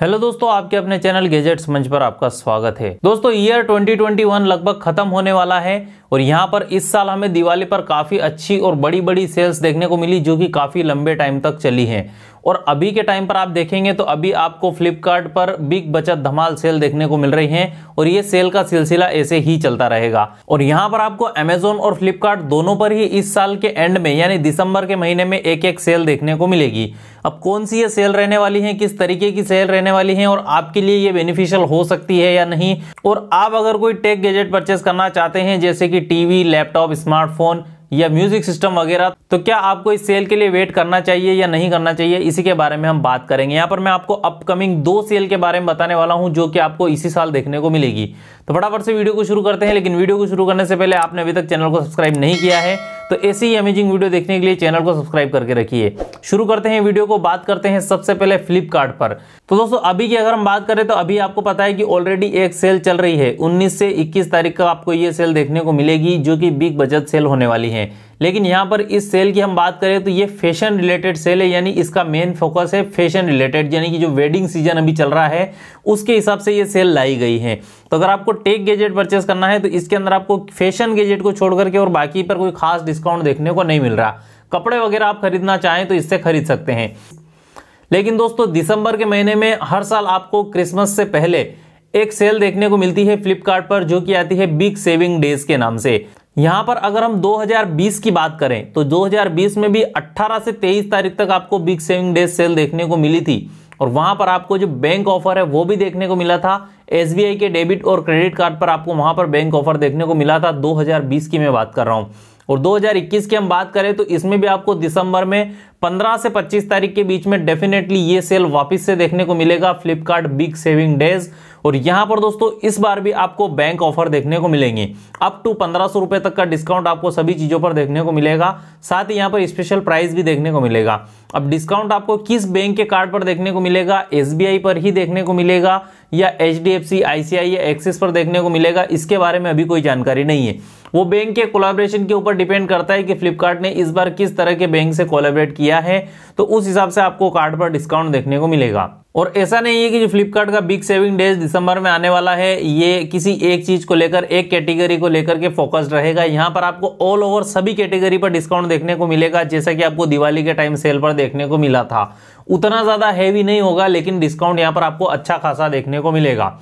hello दोस्तों आपके अपने चैनल गैजेट्स मंच पर आपका स्वागत है दोस्तों ईयर 2021 लगभग खत्म होने वाला है और यहाँ पर इस साल हमें दिवाली पर काफ़ी अच्छी और बड़ी बड़ी सेल्स देखने को मिली जो कि काफ़ी लंबे टाइम तक चली हैं और अभी के टाइम पर आप देखेंगे तो अभी आपको फ्लिपकार्ट पर बिग बचत धमाल सेल देखने को मिल रही हैं और ये सेल का सिलसिला ऐसे ही चलता रहेगा और यहाँ पर आपको अमेजोन और फ्लिपकार्ट दोनों पर ही इस साल के एंड में यानी दिसंबर के महीने में एक एक सेल देखने को मिलेगी अब कौन सी ये सेल रहने वाली है किस तरीके की सेल रहने वाली है और आपके लिए ये बेनिफिशियल हो सकती है या नहीं और आप अगर कोई टेक गेजेट परचेस करना चाहते हैं जैसे कि टीवी लैपटॉप स्मार्टफोन या म्यूजिक सिस्टम वगैरह तो क्या आपको इस सेल के लिए वेट करना चाहिए या नहीं करना चाहिए इसी के बारे में हम बात करेंगे यहाँ पर मैं आपको अपकमिंग दो सेल के बारे में बताने वाला हूँ जो कि आपको इसी साल देखने को मिलेगी तो फटाफट से वीडियो को शुरू करते हैं लेकिन वीडियो को शुरू करने से पहले आपने अभी तक चैनल को सब्सक्राइब नहीं किया है तो ऐसी ही अमेजिंग वीडियो देखने के लिए चैनल को सब्सक्राइब करके रखिए शुरू करते हैं वीडियो को बात करते हैं सबसे पहले फ्लिपकार्ट पर तो दोस्तों अभी की अगर हम बात करें तो अभी आपको पता है कि ऑलरेडी एक सेल चल रही है उन्नीस से इक्कीस तारीख का आपको ये सेल देखने को मिलेगी जो कि बिग बजट सेल होने वाली है लेकिन यहाँ पर इस सेल की हम बात करें तो ये फैशन रिलेटेड सेल है यानी इसका मेन फोकस है फैशन रिलेटेड यानी कि जो वेडिंग सीजन अभी चल रहा है उसके हिसाब से ये सेल लाई गई है तो अगर आपको टेक गैजेट परचेस करना है तो इसके अंदर आपको फैशन गैजेट को छोड़ करके और बाकी पर कोई खास डिस्काउंट देखने को नहीं मिल रहा कपड़े वगैरह आप खरीदना चाहें तो इससे खरीद सकते हैं लेकिन दोस्तों दिसंबर के महीने में हर साल आपको क्रिसमस से पहले एक सेल देखने को मिलती है फ्लिपकार्ट पर जो कि आती है बिग सेविंग डेज के नाम से यहां पर अगर हम 2020 की बात करें तो 2020 में भी 18 से 23 तारीख तक आपको बिग सेविंग डे सेल देखने को मिली थी और वहां पर आपको जो बैंक ऑफर है वो भी देखने को मिला था एस के डेबिट और क्रेडिट कार्ड पर आपको वहां पर बैंक ऑफर देखने को मिला था 2020 की मैं बात कर रहा हूं और 2021 की हम बात करें तो इसमें भी आपको दिसंबर में 15 से 25 तारीख के बीच में डेफिनेटली ये सेल वापस से देखने को मिलेगा फ्लिपकार्ट बिग सेविंग डेज और यहाँ पर दोस्तों इस बार भी आपको बैंक ऑफर देखने को मिलेंगे अप टू पंद्रह सौ रुपए तक का डिस्काउंट आपको सभी चीज़ों पर देखने को मिलेगा साथ ही यहाँ पर स्पेशल प्राइस भी देखने को मिलेगा अब डिस्काउंट आपको किस बैंक के कार्ड पर देखने को मिलेगा एस पर ही देखने को मिलेगा या H D F C I C I या एक्सिस पर देखने को मिलेगा इसके बारे में अभी कोई जानकारी नहीं है वो बैंक के कोलाब्रेशन के ऊपर डिपेंड करता है कि फ्लिपकार्ट ने इस बार किस तरह के बैंक से कोलाबरेट किया है तो उस हिसाब से आपको कार्ड पर डिस्काउंट देखने को मिलेगा और ऐसा नहीं है कि जो फ्लिपकार्ट का बिग सेविंग डेज दिसंबर में आने वाला है ये किसी एक चीज़ को लेकर एक कैटेगरी को लेकर के फोकस्ड रहेगा यहाँ पर आपको ऑल ओवर सभी कैटेगरी पर डिस्काउंट देखने को मिलेगा जैसा कि आपको दिवाली के टाइम सेल पर देखने को मिला था उतना ज़्यादा हैवी नहीं होगा लेकिन डिस्काउंट यहाँ पर आपको अच्छा खासा देखने को मिलेगा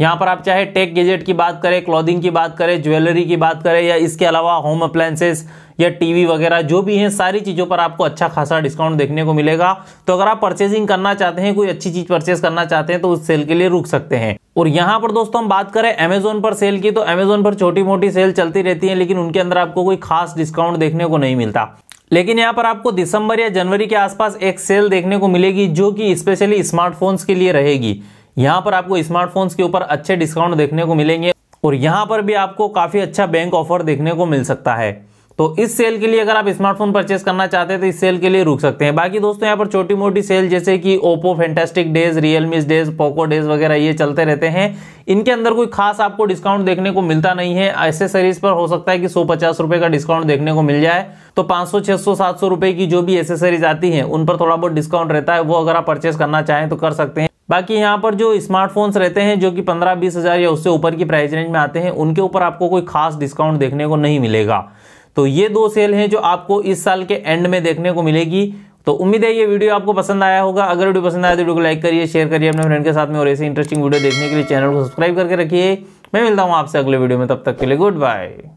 यहाँ पर आप चाहे टेक गेजेट की बात करें क्लॉदिंग की बात करें ज्वेलरी की बात करें या इसके अलावा होम अप्लायसेस या टीवी वगैरह जो भी हैं सारी चीज़ों पर आपको अच्छा खासा डिस्काउंट देखने को मिलेगा तो अगर आप परचेसिंग करना चाहते हैं कोई अच्छी चीज़ परचेस करना चाहते हैं तो उस सेल के लिए रुक सकते हैं और यहाँ पर दोस्तों हम बात करें अमेजोन पर सेल की तो अमेजोन पर छोटी मोटी सेल चलती रहती है लेकिन उनके अंदर आपको कोई खास डिस्काउंट देखने को नहीं मिलता लेकिन यहाँ पर आपको दिसंबर या जनवरी के आसपास एक सेल देखने को मिलेगी जो कि स्पेशली स्मार्टफोन्स के लिए रहेगी यहाँ पर आपको स्मार्टफोन्स के ऊपर अच्छे डिस्काउंट देखने को मिलेंगे और यहाँ पर भी आपको काफ़ी अच्छा बैंक ऑफर देखने को मिल सकता है तो इस सेल के लिए अगर आप स्मार्टफोन परचेस करना चाहते हैं तो इस सेल के लिए रुक सकते हैं बाकी दोस्तों यहाँ पर छोटी मोटी सेल जैसे कि Oppo fantastic days Realme days Poco days वगैरह ये चलते रहते हैं इनके अंदर कोई खास आपको डिस्काउंट देखने को मिलता नहीं है एसेसरीज पर हो सकता है कि सौ पचास रुपए का डिस्काउंट देखने को मिल जाए तो पाँच सौ छह सौ सात सौ रुपए की जो भी एसेसरीज आती है उन पर थोड़ा बहुत डिस्काउंट रहता है वो अगर आप परचेस करना चाहें तो कर सकते हैं बाकी यहाँ पर जो स्मार्टफोन्स रहते हैं जो कि पंद्रह बीस हज़ार या उससे ऊपर की प्राइस रेंज में आते हैं उनके ऊपर आपको कोई खास डिस्काउंट देखने को नहीं मिलेगा तो ये दो सेल हैं जो आपको इस साल के एंड में देखने को मिलेगी तो उम्मीद है ये वीडियो आपको पसंद आया होगा अगर वीडियो पसंद आया तो वीडियो को लाइक करिए शेयर करिए अपने फ्रेंड के साथ में और ऐसे इंटरेस्टिंग वीडियो देखने के लिए चैनल को सब्सक्राइब करके रखिए मैं मिलता हूँ आपसे अगले वीडियो में तब तक के लिए गुड बाय